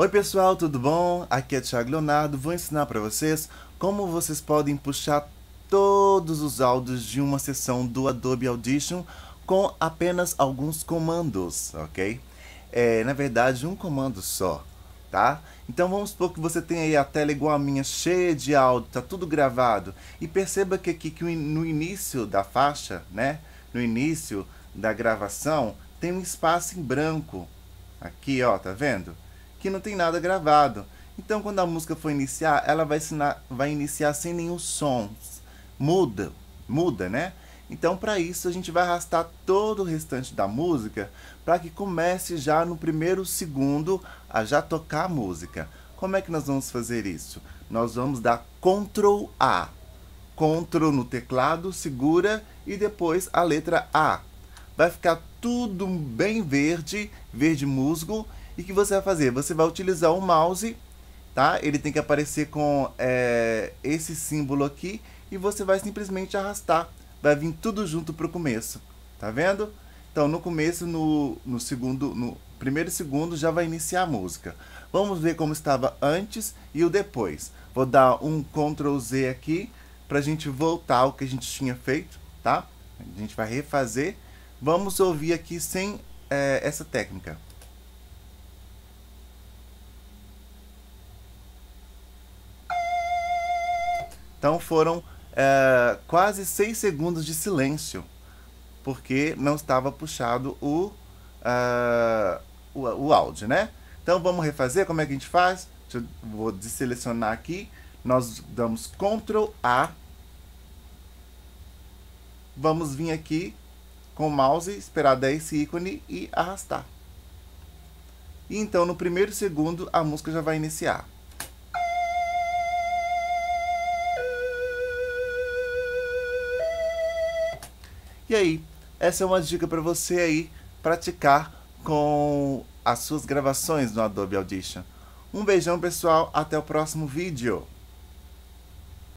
Oi pessoal, tudo bom? Aqui é Thiago Leonardo, vou ensinar para vocês como vocês podem puxar todos os áudios de uma sessão do Adobe Audition com apenas alguns comandos, ok? É, na verdade, um comando só, tá? Então vamos supor que você tem aí a tela igual a minha, cheia de áudio, tá tudo gravado. E perceba que aqui que no início da faixa, né? No início da gravação, tem um espaço em branco. Aqui, ó, tá vendo? que não tem nada gravado. Então, quando a música for iniciar, ela vai, vai iniciar sem nenhum som. Muda, muda, né? Então, para isso, a gente vai arrastar todo o restante da música para que comece já no primeiro segundo a já tocar a música. Como é que nós vamos fazer isso? Nós vamos dar Ctrl A. Ctrl no teclado, segura e depois a letra A. Vai ficar tudo bem verde, verde musgo, e o que você vai fazer? Você vai utilizar o mouse, tá? Ele tem que aparecer com é, esse símbolo aqui e você vai simplesmente arrastar. Vai vir tudo junto para o começo, tá vendo? Então no começo, no, no segundo, no primeiro segundo já vai iniciar a música. Vamos ver como estava antes e o depois. Vou dar um Ctrl Z aqui para a gente voltar ao que a gente tinha feito, tá? A gente vai refazer. Vamos ouvir aqui sem é, essa técnica. Então foram é, quase seis segundos de silêncio, porque não estava puxado o, uh, o, o áudio, né? Então vamos refazer, como é que a gente faz? Eu, vou deselecionar aqui, nós damos Ctrl A, vamos vir aqui com o mouse, esperar dar esse ícone e arrastar. E então no primeiro segundo a música já vai iniciar. E aí, essa é uma dica para você aí praticar com as suas gravações no Adobe Audition. Um beijão, pessoal, até o próximo vídeo.